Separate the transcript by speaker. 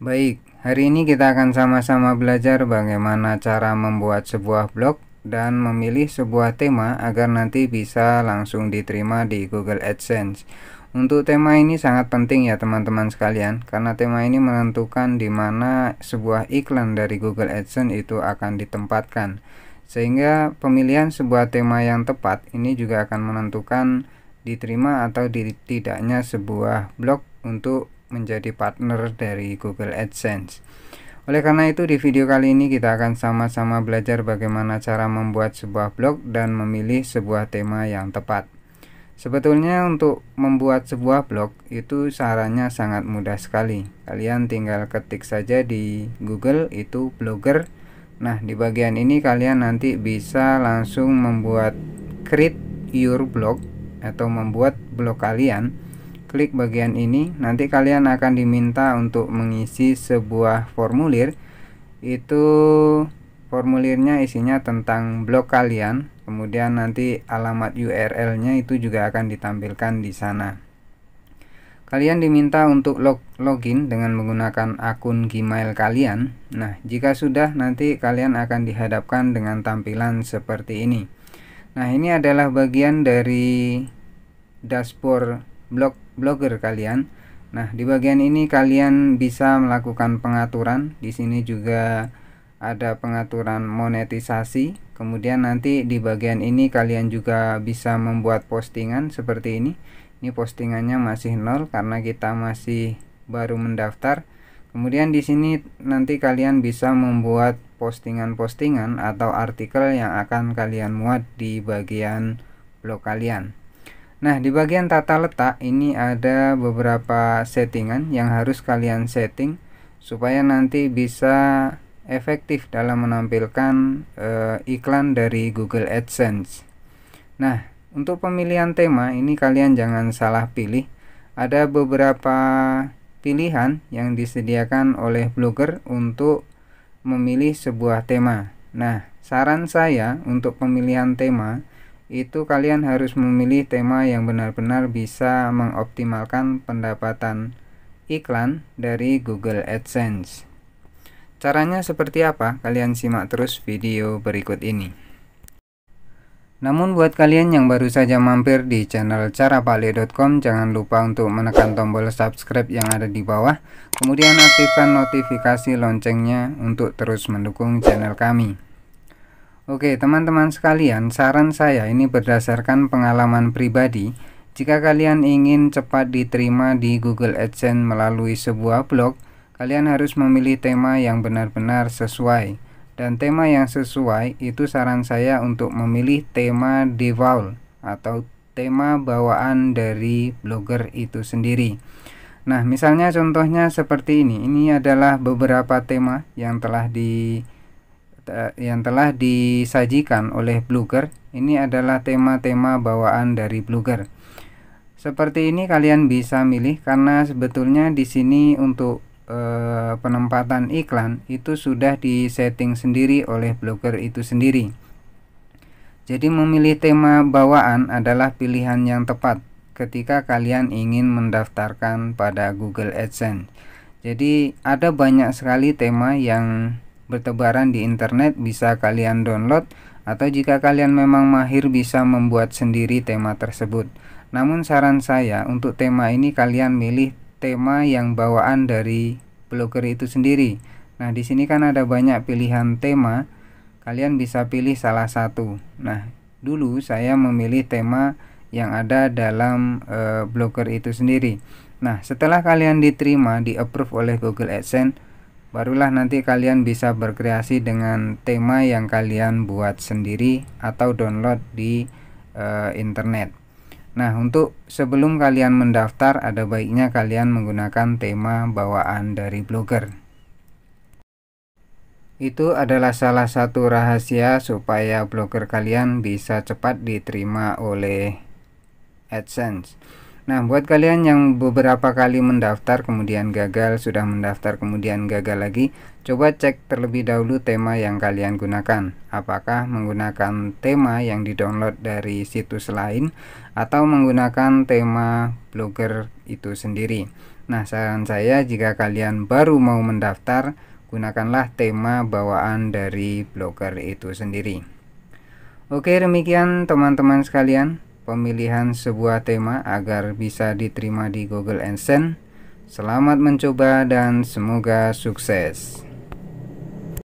Speaker 1: Baik, hari ini kita akan sama-sama belajar bagaimana cara membuat sebuah blog dan memilih sebuah tema agar nanti bisa langsung diterima di Google AdSense. Untuk tema ini sangat penting ya teman-teman sekalian karena tema ini menentukan di mana sebuah iklan dari Google AdSense itu akan ditempatkan. Sehingga pemilihan sebuah tema yang tepat ini juga akan menentukan diterima atau tidaknya sebuah blog untuk menjadi partner dari Google AdSense. Oleh karena itu di video kali ini kita akan sama-sama belajar bagaimana cara membuat sebuah blog dan memilih sebuah tema yang tepat. Sebetulnya untuk membuat sebuah blog itu sarannya sangat mudah sekali. Kalian tinggal ketik saja di Google itu blogger. Nah, di bagian ini kalian nanti bisa langsung membuat create your blog atau membuat blog kalian klik bagian ini nanti kalian akan diminta untuk mengisi sebuah formulir itu formulirnya isinya tentang blog kalian kemudian nanti alamat URL nya itu juga akan ditampilkan di sana kalian diminta untuk log login dengan menggunakan akun Gmail kalian nah jika sudah nanti kalian akan dihadapkan dengan tampilan seperti ini nah ini adalah bagian dari dashboard blog blogger kalian. Nah, di bagian ini kalian bisa melakukan pengaturan. Di sini juga ada pengaturan monetisasi. Kemudian nanti di bagian ini kalian juga bisa membuat postingan seperti ini. Ini postingannya masih nol karena kita masih baru mendaftar. Kemudian di sini nanti kalian bisa membuat postingan-postingan atau artikel yang akan kalian muat di bagian blog kalian. Nah, di bagian tata letak ini ada beberapa settingan yang harus kalian setting supaya nanti bisa efektif dalam menampilkan e, iklan dari Google AdSense. Nah, untuk pemilihan tema ini kalian jangan salah pilih. Ada beberapa pilihan yang disediakan oleh blogger untuk memilih sebuah tema. Nah, saran saya untuk pemilihan tema itu kalian harus memilih tema yang benar-benar bisa mengoptimalkan pendapatan iklan dari Google AdSense. Caranya seperti apa? Kalian simak terus video berikut ini. Namun buat kalian yang baru saja mampir di channel carapale.com jangan lupa untuk menekan tombol subscribe yang ada di bawah kemudian aktifkan notifikasi loncengnya untuk terus mendukung channel kami. Oke, teman-teman sekalian, saran saya ini berdasarkan pengalaman pribadi. Jika kalian ingin cepat diterima di Google AdSense melalui sebuah blog, kalian harus memilih tema yang benar-benar sesuai. Dan tema yang sesuai itu saran saya untuk memilih tema default atau tema bawaan dari blogger itu sendiri. Nah, misalnya contohnya seperti ini. Ini adalah beberapa tema yang telah di Eh, yang telah disajikan oleh Blogger ini adalah tema-tema bawaan dari Blogger. Seperti ini kalian bisa milih karena sebetulnya di sini untuk eh, penempatan iklan itu sudah disetting sendiri oleh Blogger itu sendiri. Jadi memilih tema bawaan adalah pilihan yang tepat ketika kalian ingin mendaftarkan pada Google AdSense. Jadi ada banyak sekali tema yang bertebaran di internet bisa kalian download atau jika kalian memang mahir bisa membuat sendiri tema tersebut. Namun saran saya untuk tema ini kalian milih tema yang bawaan dari blogger itu sendiri. Nah, di sini kan ada banyak pilihan tema. Kalian bisa pilih salah satu. Nah, dulu saya memilih tema yang ada dalam e, blogger itu sendiri. Nah, setelah kalian diterima di approve oleh Google AdSense Barulah nanti kalian bisa berkreasi dengan tema yang kalian buat sendiri atau download di e, internet. Nah, untuk sebelum kalian mendaftar, ada baiknya kalian menggunakan tema bawaan dari blogger. Itu adalah salah satu rahasia supaya blogger kalian bisa cepat diterima oleh AdSense. Nah, buat kalian yang beberapa kali mendaftar kemudian gagal, sudah mendaftar kemudian gagal lagi, coba cek terlebih dahulu tema yang kalian gunakan. Apakah menggunakan tema yang didownload dari situs lain atau menggunakan tema blogger itu sendiri. Nah, saran saya jika kalian baru mau mendaftar, gunakanlah tema bawaan dari blogger itu sendiri. Oke, demikian teman-teman sekalian pemilihan sebuah tema agar bisa diterima di Google AdSense. Selamat mencoba dan semoga sukses.